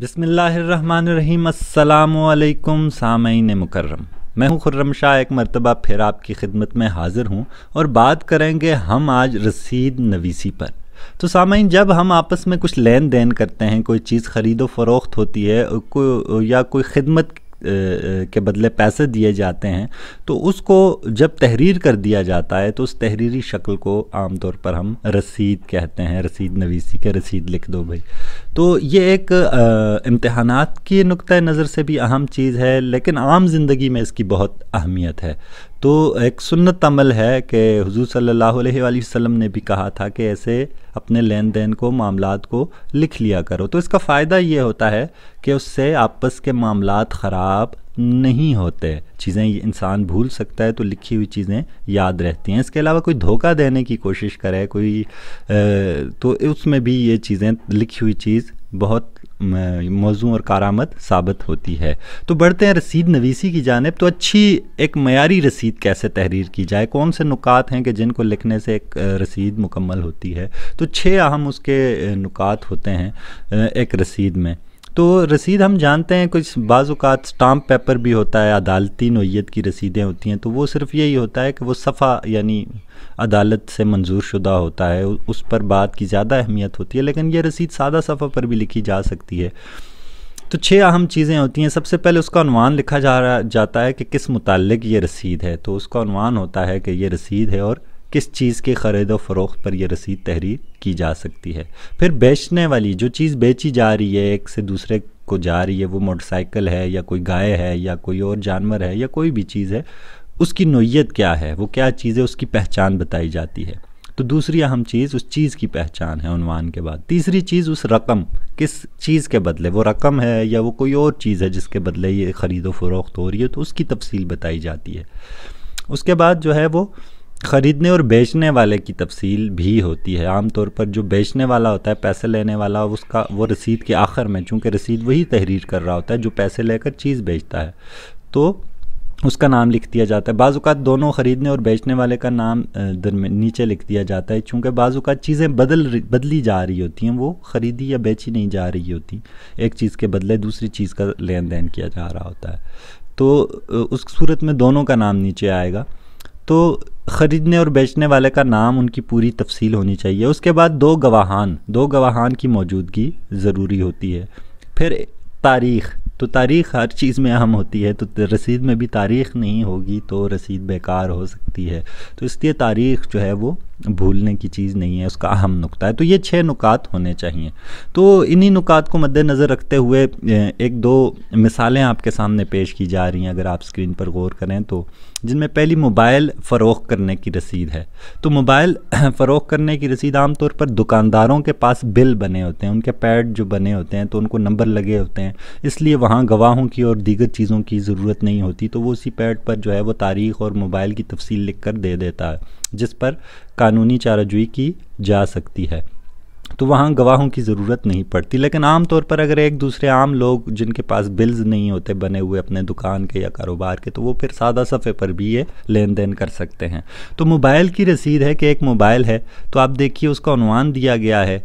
बिसमीम् सामीन मुकर्रम मैं हूं खुर्रम शाह एक मरतबा फिर आपकी खिदमत में हाज़िर हूं और बात करेंगे हम आज रसीद नवीसी पर तो सामीन जब हम आपस में कुछ लेन देन करते हैं कोई चीज़ ख़रीदो फरोख्त होती है को, या कोई खिदमत के बदले पैसे दिए जाते हैं तो उसको जब तहरीर कर दिया जाता है तो उस तहरीरी शक्ल को आमतौर पर हम रसीद कहते हैं रसीद नवीसी के रसीद लिख दो भाई तो ये एक इम्तहान की नुक़ नज़र से भी अहम चीज़ है लेकिन आम ज़िंदगी में इसकी बहुत अहमियत है तो एक सुन्नत अमल है कि हजूर सल्ला वसम ने भी कहा था कि ऐसे अपने लेन देन को मामला को लिख लिया करो तो इसका फ़ायदा ये होता है कि उससे आपस के मामला ख़राब नहीं होते चीज़ें इंसान भूल सकता है तो लिखी हुई चीज़ें याद रहती हैं इसके अलावा कोई धोखा देने की कोशिश करे कोई तो उसमें भी ये चीज़ें लिखी हुई चीज़ बहुत मौजू और कारामद साबित होती है तो बढ़ते हैं रसीद नवीसी की जानब तो अच्छी एक मैारी रसीद कैसे तहरीर की जाए कौन से नुकात हैं कि जिनको लिखने से एक रसीद मुकम्मल होती है तो छः अहम उसके नुकात होते हैं एक रसीद में तो रसीद हम जानते हैं कुछ बाज़ात स्टाम्प पेपर भी होता है अदालती नोयत की रसीदें होती हैं तो वो सिर्फ यही होता है कि वो सफ़ा यानी अदालत से मंजूर शुदा होता है उस पर बात की ज़्यादा अहमियत होती है लेकिन ये रसीद सादा सफ़ा पर भी लिखी जा सकती है तो छः अहम चीज़ें होती हैं सबसे पहले उसका अनवान लिखा जा रहा जाता है कि किस मुतल ये रसीद है तो उसका अनवान होता है कि ये रसीद है और किस चीज़ के ख़रीद फ़रोख्त पर यह रसीद तहरीर की जा सकती है फिर बेचने वाली जो चीज़ बेची जा रही है एक से दूसरे को जा रही है वो मोटरसाइकिल है या कोई गाय है या कोई और जानवर है या कोई भी चीज़ है उसकी नोयत क्या है वो क्या चीज़ है उसकी पहचान बताई जाती है तो दूसरी अहम चीज़ उस चीज़ की पहचान है उनवान के बाद तीसरी चीज़ उस रकम किस चीज़ के बदले वो रकम है या वो कोई और चीज़ है जिसके बदले ये ख़रीदो फरोख्त हो रही है तो उसकी तफसील बताई जाती है उसके बाद जो है वो ख़रीदने और बेचने वाले की तफसील भी होती है आमतौर पर जो बेचने वाला होता है पैसे लेने वाला उसका वो रसीद के आखिर में चूँकि रसीद वही तहरीर कर रहा होता है जो पैसे लेकर चीज़ बेचता है तो उसका नाम लिख दिया जाता है बाज़ात दोनों ख़रीदने और बेचने वाले का नाम दरमे नीचे लिख दिया जाता है चूँकि बाज़ात चीज़ें बदल बदली जा रही होती हैं वो ख़रीदी या बेची नहीं जा रही होती एक चीज़ के बदले दूसरी चीज़ का लेन देन किया जा रहा होता है तो उस सूरत में दोनों का नाम नीचे आएगा तो ख़रीदने और बेचने वाले का नाम उनकी पूरी तफसील होनी चाहिए उसके बाद दो गवाहान दो गवाहान की मौजूदगी ज़रूरी होती है फिर तारीख़ तो तारीख़ हर चीज़ में अहम होती है तो रसीद में भी तारीख़ नहीं होगी तो रसीद बेकार हो सकती है तो इसलिए तारीख़ जो है वो भूलने की चीज़ नहीं है उसका अहम नुकता है तो ये छः नुकात होने चाहिए तो इन्हीं नुकात को मद्देनज़र रखते हुए एक दो मिसालें आपके सामने पेश की जा रही हैं अगर आप स्क्रीन पर गौर करें तो जिनमें पहली मोबाइल फ़रोख करने की रसीद है तो मोबाइल फ़रोख करने की रसीद आमतौर पर दुकानदारों के पास बिल बने होते हैं उनके पैड जो बने होते हैं तो उनको नंबर लगे होते हैं इसलिए वहाँ गवाहों की और दीगर चीज़ों की ज़रूरत नहीं होती तो वो उसी पैड पर जो है वो तारीख और मोबाइल की तफसील लिख कर दे देता है जिस पर कानूनी चाराजुई की जा सकती है तो वहाँ गवाहों की ज़रूरत नहीं पड़ती लेकिन आम तौर पर अगर एक दूसरे आम लोग जिनके पास बिल्स नहीं होते बने हुए अपने दुकान के या कारोबार के तो वो फिर सादा सफ़े पर भी ये लेन देन कर सकते हैं तो मोबाइल की रसीद है कि एक मोबाइल है तो आप देखिए उसका अनवान दिया गया है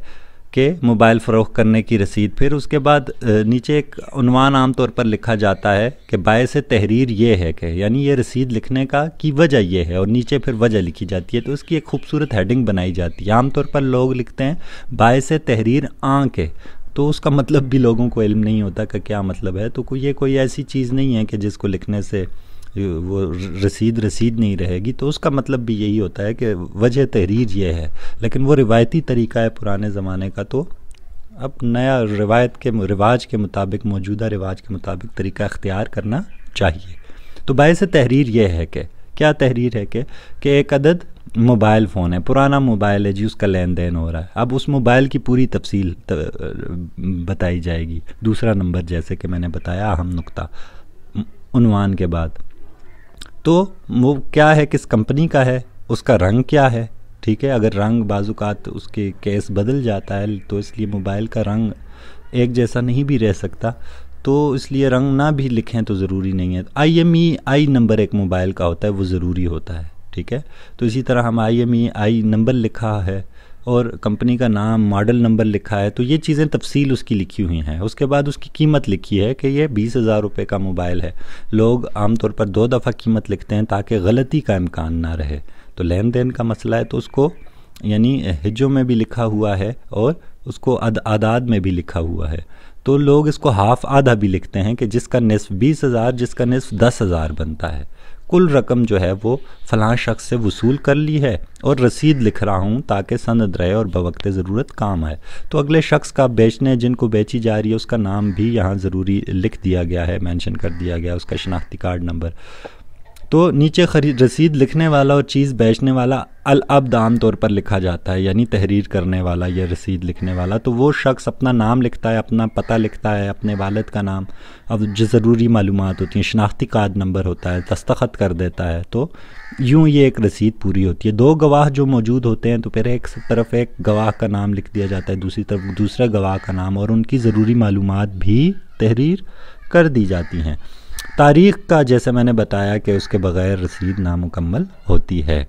के मोबाइल फ़रोख करने की रसीद फिर उसके बाद नीचे एक अनवान आम तौर पर लिखा जाता है कि बाय से तहरीर ये है कि यानी ये रसीद लिखने का की वजह ये है और नीचे फिर वजह लिखी जाती है तो उसकी एक खूबसूरत हेडिंग बनाई जाती है आमतौर पर लोग लिखते हैं बाय से तहरीर आँ के तो उसका मतलब भी लोगों को इल्म नहीं होता कि क्या मतलब है तो कोई ये कोई ऐसी चीज़ नहीं है कि जिसको लिखने से वो रसीद रसीद नहीं रहेगी तो उसका मतलब भी यही होता है कि वजह तहरीर ये है लेकिन वो रिवायती तरीका है पुराने ज़माने का तो अब नया रिवायत के रिवाज के मुताबिक मौजूदा रिवाज के मुताबिक तरीका अख्तियार करना चाहिए तो बायस तहरीर यह है कि क्या तहरीर है कि कि एक अदद मोबाइल फ़ोन है पुराना मोबाइल है जी उसका लेन देन हो रहा है अब उस मोबाइल की पूरी तफसील बताई जाएगी दूसरा नंबर जैसे कि मैंने बताया अहम नुकता उनवान के बाद तो वो क्या है किस कंपनी का है उसका रंग क्या है ठीक है अगर रंग बाजूकात उसके केस बदल जाता है तो इसलिए मोबाइल का रंग एक जैसा नहीं भी रह सकता तो इसलिए रंग ना भी लिखें तो ज़रूरी नहीं है I M E I number एक मोबाइल का होता है वो ज़रूरी होता है ठीक है तो इसी तरह हम आई एम ई आई नंबर लिखा है और कंपनी का नाम मॉडल नंबर लिखा है तो ये चीज़ें तफसील उसकी लिखी हुई हैं उसके बाद उसकी कीमत लिखी है कि ये बीस हज़ार रुपये का मोबाइल है लोग आमतौर पर दो दफ़ा कीमत लिखते हैं ताकि गलती का इम्कान ना रहे तो लेन देन का मसला है तो उसको यानी हिजों में भी लिखा हुआ है और उसको अद आदाद में भी लिखा हुआ है तो लोग इसको हाफ आधा भी लिखते हैं कि जिसका नसफ बीस हज़ार जिसका नसफ दस हज़ार बनता है कुल रकम जो है वो फ़लाँ शख्स से वसूल कर ली है और रसीद लिख रहा हूँ ताकि सनद रहे और बवक्त ज़रूरत काम आए तो अगले शख्स का बेचने जिनको बेची जा रही है उसका नाम भी यहाँ ज़रूरी लिख दिया गया है मैंशन कर दिया गया उसका शनाख्ती कार्ड नंबर तो नीचे खरीद रसीद लिखने वाला और चीज़ बेचने वाला अल आम तौर पर लिखा जाता है यानी तहरीर करने वाला या रसीद लिखने वाला तो वो शख्स अपना नाम लिखता है अपना पता लिखता है अपने वालद का नाम अब जो ज़रूरी मालूम होती हैं शनाख्ती कार्ड नंबर होता है दस्तखत कर देता है तो यूँ ये एक रसीद पूरी होती है दो गवाह जो मौजूद होते हैं तो फिर एक तरफ एक गवाह का नाम लिख दिया जाता है दूसरी तरफ दूसरा गवाह का नाम और उनकी ज़रूरी मालूम भी तहरीर कर दी जाती हैं तारीख़ का जैसे मैंने बताया कि उसके बग़ैर रसीद नामुकम्मल होती है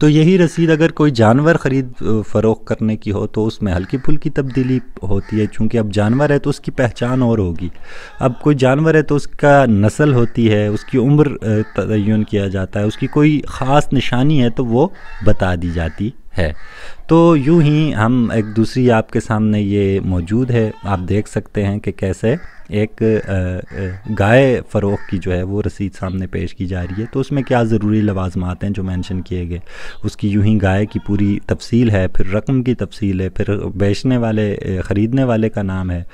तो यही रसीद अगर कोई जानवर ख़रीद फ़रोख करने की हो तो उसमें हल्की फुल्की तब्दीली होती है चूँकि अब जानवर है तो उसकी पहचान और होगी अब कोई जानवर है तो उसका नस्ल होती है उसकी उम्र तयन किया जाता है उसकी कोई ख़ास निशानी है तो वो बता दी जाती है तो यूं ही हम एक दूसरी आपके सामने ये मौजूद है आप देख सकते हैं कि कैसे एक गाय फरोख की जो है वो रसीद सामने पेश की जा रही है तो उसमें क्या ज़रूरी लवाजमात हैं जो मेंशन किए गए उसकी यूं ही गाय की पूरी तफसील है फिर रकम की तफसील है फिर बेचने वाले ख़रीदने वाले का नाम है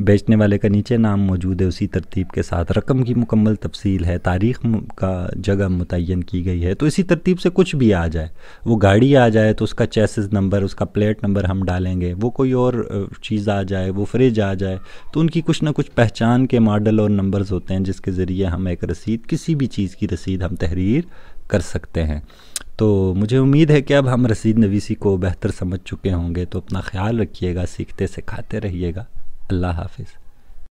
बेचने वाले का नीचे नाम मौजूद है उसी तरतीब के साथ रकम की मुकम्मल तफसील है तारीख का जगह मुतन की गई है तो इसी तरतीब से कुछ भी आ जाए वो गाड़ी आ जाए तो उसका चेसिस नंबर उसका प्लेट नंबर हम डालेंगे वो कोई और चीज़ आ जाए वो फ्रिज आ जाए तो उनकी कुछ ना कुछ पहचान के मॉडल और नंबर्स होते हैं जिसके ज़रिए हम एक रसीद किसी भी चीज़ की रसीद हम तहरीर कर सकते हैं तो मुझे उम्मीद है कि अब हम रसीद नवीसी को बेहतर समझ चुके होंगे तो अपना ख्याल रखिएगा सीखते सिखाते रहिएगा अल्लाह हाफिज़